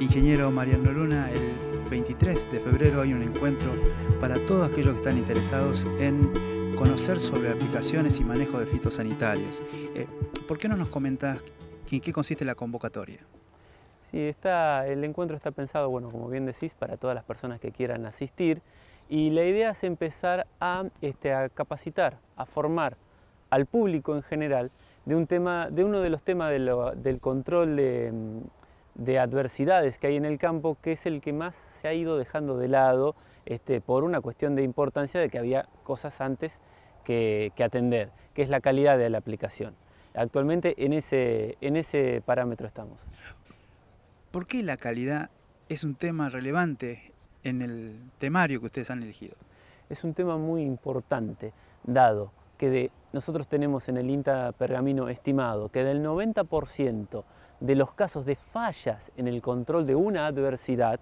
Ingeniero Mariano Luna, el 23 de febrero hay un encuentro para todos aquellos que están interesados en conocer sobre aplicaciones y manejo de fitosanitarios. Eh, ¿Por qué no nos comentas en qué consiste la convocatoria? Sí, está, el encuentro está pensado, bueno, como bien decís, para todas las personas que quieran asistir y la idea es empezar a, este, capacitar, a formar al público en general de, un tema, de uno de los temas del control de, de adversidades que hay en el campo, que es el que más se ha ido dejando de lado este, por una cuestión de importancia de que había cosas antes que, atender, que es la calidad de la aplicación. Actualmente en ese, en ese parámetro estamos. ¿Por qué la calidad es un tema relevante en el temario que ustedes han elegido? Es un tema muy importante, dado que nosotros tenemos en el INTA Pergamino estimado que del 90% de los casos de fallas en el control de una adversidad,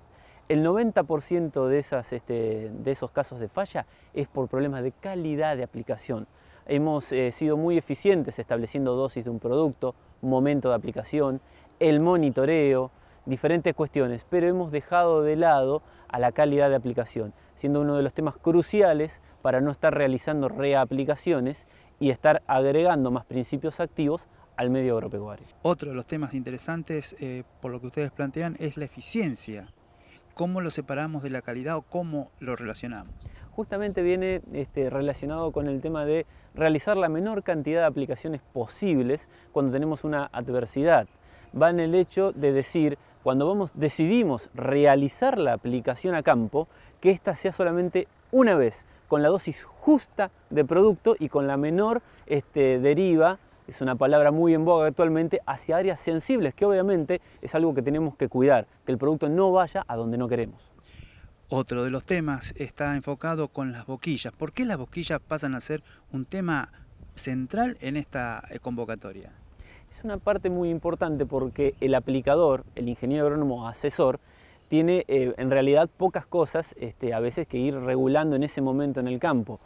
el 90% este, de, esos casos de falla es por problemas de calidad de aplicación. Hemos eh, sido muy eficientes estableciendo dosis de un producto, momento de aplicación, el monitoreo, diferentes cuestiones, pero hemos dejado de lado a la calidad de aplicación, siendo uno de los temas cruciales para no estar realizando reaplicaciones y estar agregando más principios activos al medio agropecuario. Otro de los temas interesantes eh, por lo que ustedes plantean es la eficiencia. ¿Cómo lo separamos de la calidad o cómo lo relacionamos? Justamente viene este, relacionado con el tema de realizar la menor cantidad de aplicaciones posibles cuando tenemos una adversidad va en el hecho de decir, cuando vamos, decidimos realizar la aplicación a campo, que ésta sea solamente una vez, con la dosis justa de producto y con la menor este, deriva es una palabra muy en boga actualmente, hacia áreas sensibles, que obviamente es algo que tenemos que cuidar, que el producto no vaya a donde no queremos. Otro de los temas está enfocado con las boquillas. ¿Por qué las boquillas pasan a ser un tema central en esta eh, convocatoria? es una parte muy importante porque el aplicador, el ingeniero agrónomo asesor, tiene eh, en realidad pocas cosas este, a veces que ir regulando en ese momento en el campo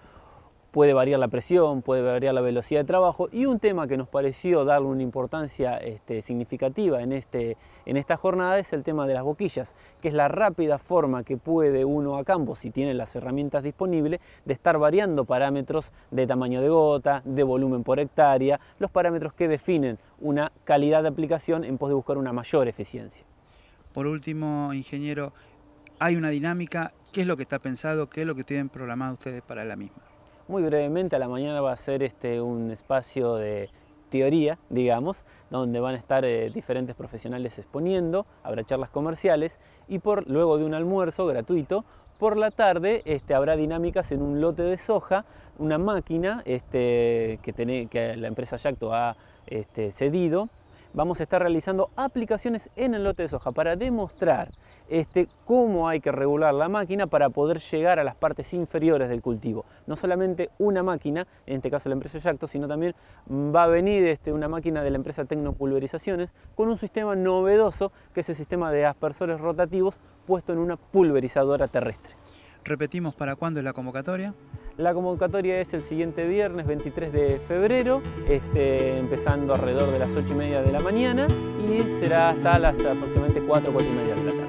puede variar la presión, puede variar la velocidad de trabajo y un tema que nos pareció darle una importancia este, significativa en, este, en esta jornada es el tema de las boquillas, que es la rápida forma que puede uno a campo, si tiene las herramientas disponibles, de estar variando parámetros de tamaño de gota, de volumen por hectárea, los parámetros que definen una calidad de aplicación en pos de buscar una mayor eficiencia. Por último, ingeniero, hay una dinámica, ¿qué es lo que está pensado, qué es lo que tienen programado ustedes para la misma? Muy brevemente a la mañana va a ser este, un espacio de teoría, digamos, donde van a estar eh, diferentes profesionales exponiendo, habrá charlas comerciales y por, luego de un almuerzo gratuito, por la tarde este, habrá dinámicas en un lote de soja, una máquina este, que, que, la empresa Yacto ha este, cedido vamos a estar realizando aplicaciones en el lote de soja para demostrar este, cómo hay que regular la máquina para poder llegar a las partes inferiores del cultivo. No solamente una máquina, en este caso la empresa Yacto, sino también va a venir este, una máquina de la empresa Tecnopulverizaciones con un sistema novedoso que es el sistema de aspersores rotativos puesto en una pulverizadora terrestre. Repetimos, ¿para cuándo es la convocatoria? La convocatoria es el siguiente viernes 23 de febrero, este, empezando alrededor de las 8 y media de la mañana y será hasta las aproximadamente 4, 4 y media de la tarde.